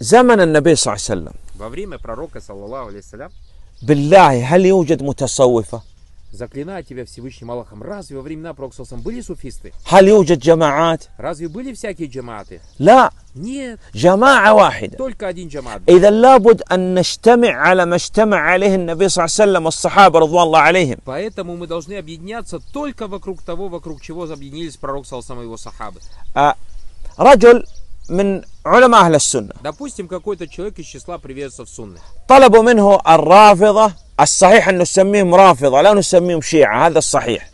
زمن النبي صلى الله عليه وسلم Во время пророка, саллаллаху алейхиссалям, بالله هل يوجد متصوفة؟ Заклинаю тебя Всевышним Аллахом, разве во времена пророка саллаллаху были суфисты? هل يوجد جماعات؟ Разве были всякие джамааты? لا Нет, Джамаа واحدة только один джамаат. был. إذا لابد أن نجتمع على ما اجتمع عليه النبي صلى الله عليه وسلم والصحابة رضوان Поэтому мы должны объединяться только вокруг того, вокруг чего объединились пророк саллаллаху и его сахабы. Раджуль من علماء أهل السنة Допустим, какой-то человек из числа приверженцев сунны. طلبوا منه الرافضة الصحيح أن نسميهم رافضة لا نسميهم شيعة هذا الصحيح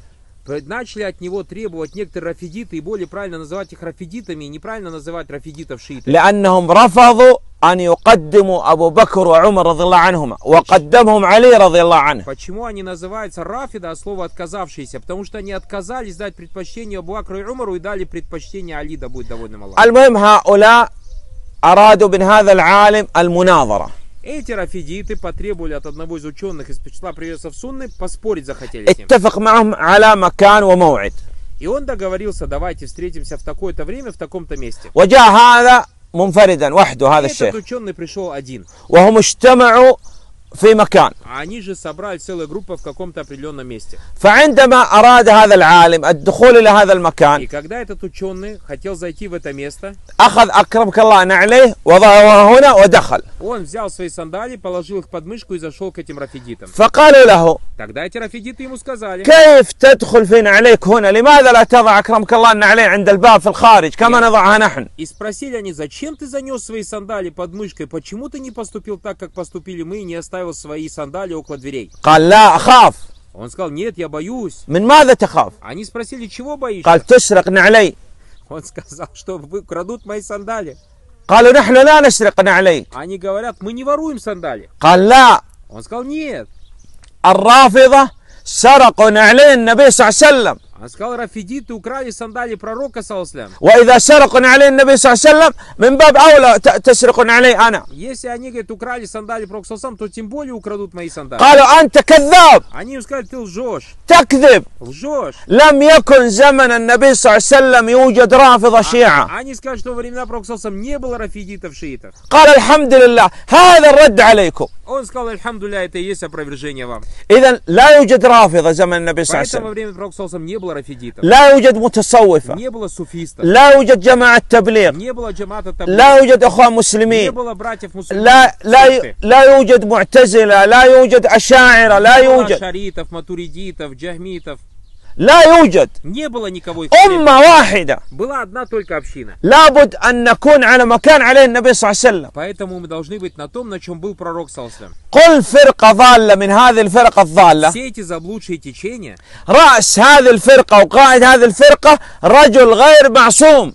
начали от него требовать некоторые рафидиты, и более правильно называть их рафидитами, и неправильно называть рафидитов шиитами. لأنهم رفضوا أن يقدموا أبو بكر وعمر رضي الله عنهما وقدمهم علي رضي الله عنه Почему они называются рафида, от слова отказавшиеся? Потому что они отказались дать предпочтение Абу Бакру и Умару и дали предпочтение Али, да будет доволен Аллах. المهم هؤلاء أرادوا من هذا العالم المناظرة. Эти рафидиты потребовали от одного из ученых из числа привесов Сунны поспорить захотели с ним. اتفق معهم على مكان وموعد. И он договорился, давайте встретимся в такое-то время, в таком-то месте. وجاء هذا منفردا وحده هذا الشيخ وهم اجتمعوا في مكان فعندما أراد هذا العالم الدخول إلى هذا المكان أخذ أكرمك الله نعليه عليه وضعه هنا ودخل Он взял свои сандали, положил их под мышку и зашел к этим рафидитам. فقال له Тогда эти рафидиты ему сказали كيف تدخل فينا عليك هنا لماذا لا تضع أكرمك الله أن عليه عند الباب في الخارج كما نضعها نحن И спросили они, зачем ты занес свои сандали под мышкой, почему ты не поступил так, как поступили мы и не оставил свои сандали около дверей? قال لا أخاف Он сказал, нет, я боюсь. من ماذا تخاف Они спросили, чего боишься? قال на نعلي Он сказал, что вы крадут мои сандали. قالوا نحن لا نسرق عليك Они говорят, мы не воруем сандали. قال لا Он сказал, нет. الرافضة سرقوا نعلين النبي صلى الله عليه وسلم قال رفديت وكراي صندالي пророка صلى واذا سرق علي النبي صلى الله عليه وسلم من باب اولى تسرقن علي انا если они говорят украли сандали пророка صلى то тем более украдут мои сандали قالوا انت كذاب они сказали ты лжешь تكذب лжешь لم يكن زمن النبي صلى الله عليه وسلم يوجد رافضه شيعه они скажут что времена пророка صلى الله عليه وسلم не было рафидитов шиитов قال الحمد لله هذا الرد عليكم он сказал الحمد لله это и есть опровержение вам اذا لا يوجد رافضه زمن النبي صلى الله عليه وسلم во время пророка صلى الله عليه وسلم не было لا يوجد متصوفة لا يوجد جماعة تبليغ لا يوجد أخوان مسلمين لا لا لا يوجد معتزلة لا يوجد أشاعرة لا يوجد لا يوجد أمة واحدة لابد أن نكون على ما كان عليه النبي صلى الله عليه وسلم كل قل فرقة ضالة من هذه الفرقة الضالة رأس هذه الفرقة وقائد هذه الفرقة رجل غير معصوم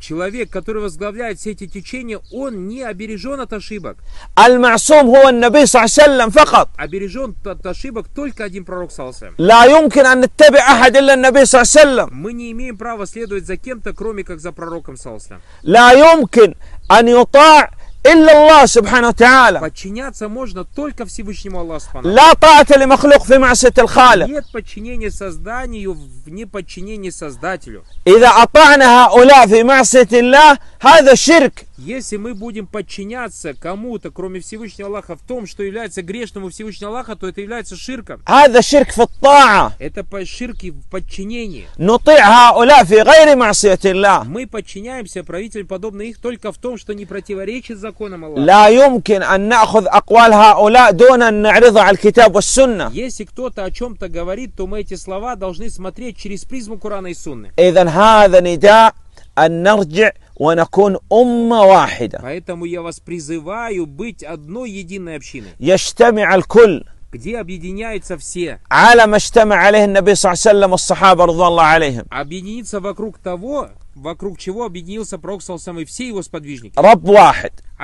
Человек, который возглавляет все эти течения, он не обережен от ошибок. المعصوم Обережен от ошибок только один пророк салсам. Мы не имеем права следовать за кем-то, кроме как за пророком салсам. Илля Подчиняться можно только Всевышнему Аллаху Нет подчинения созданию в неподчинении Создателю. Ида ата'на хауля фи ма'сат Аллах, Хада ширк. Если мы будем подчиняться кому-то, кроме Всевышнего Аллаха, в том, что является грешным у Всевышнего Аллаха, то это является ширком. Хада ширк в Это по ширке в подчинении. Мы подчиняемся правителям подобно их только в том, что не противоречит законам Аллаха. Если кто-то о чем-то говорит, то мы эти слова должны смотреть через призму Корана и Сунны. إذا هذا نداء أن نرجع ونكون أمة واحدة. Поэтому я вас призываю быть одной единой общиной. يجتمع الكل. где объединяются все. Объединиться вокруг того, вокруг чего объединился Пророк и все его сподвижники. Раб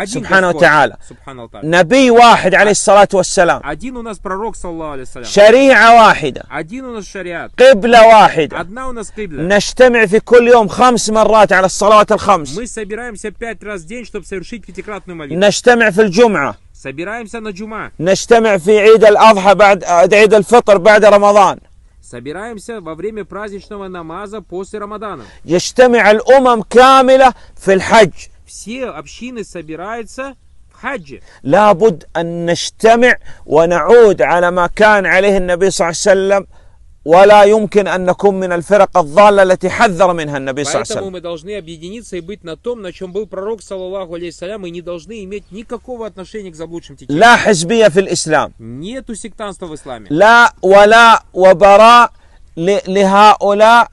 سبحانه وتعالى سبحانه وتعالى نبي واحد عليه الصلاة والسلام один у нас пророк صلى الله عليه وسلم شريعة واحدة один у нас قبلة واحدة одна у нас قبلة نجتمع في كل يوم خمس مرات على الصلوات الخمس мы собираемся пять раз в день чтобы совершить пятикратную молитву نجتمع في الجمعة собираемся на نجتمع في عيد الأضحى بعد عيد الفطر بعد رمضان Собираемся во время праздничного намаза после Рамадана. يجتمع الأمم كاملة في الحج. все общины собираются в хаджи. لابد أن نجتمع ونعود على ما كان عليه النبي صلى الله ولا يمكن أن نكون من الفرق الضالة التي حذر منها النبي صلى الله عليه وسلم. мы должны объединиться и быть на том, на чем был пророк саллаллаху алейхи и не должны иметь никакого отношения к заблудшим течениям. لا حزبية في الإسلام. Нету сектанства в исламе. لا ولا وبراء لهؤلاء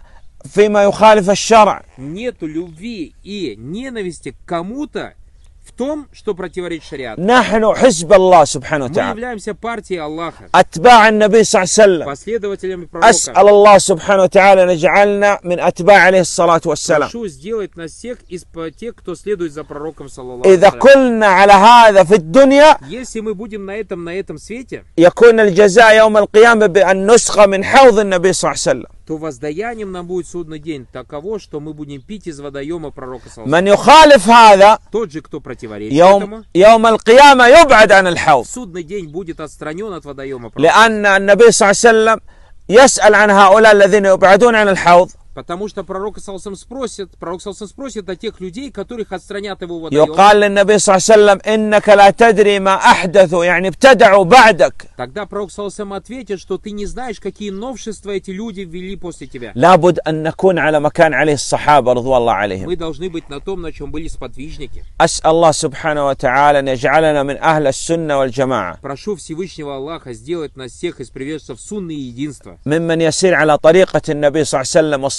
فيما يخالف الشرع нету любви и ненависти к кому-то в том, что противоречит шариату. نحن حزب الله سبحانه وتعالى. Мы являемся партией Аллаха. أتباع النبي صلى الله عليه وسلم. Последователями пророка. أسأل الله سبحانه وتعالى أن يجعلنا من أتباع عليه الصلاة والسلام. Прошу сделать нас всех из тех, кто следует за пророком صلى الله عليه وسلم. إذا كنا على هذا في الدنيا. Если мы будем на этом на этом свете. يكون الجزاء يوم القيامة بأن نسخة من حوض النبي صلى الله عليه وسلم. то воздаянием нам будет судный день таково, что мы будем пить из водоема пророка Саласа. Тот же, кто противоречит يوم, этому, судный день будет отстранен от водоема пророка. Саласа. يسأل عن هؤلاء الذين يبعدون عن الحوض Потому что пророк Саусам спросит, пророк Саусам спросит о тех людей, которых отстранят его водоем. Тогда пророк Саусам ответит, что ты не знаешь, какие новшества эти люди ввели после тебя. Мы должны быть на том, на чем были сподвижники. Прошу Всевышнего Аллаха сделать нас всех из приверженцев сунны и единства. ممن يسير على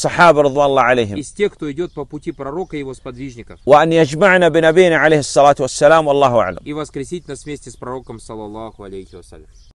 الصحابة رضوان الله عليهم из тех, кто идет по пути пророка и его сподвижников وأن يجمعنا بنبينا عليه الصلاة والسلام والله أعلم и воскресить нас вместе с пророком саллаллаху алейхи вассалям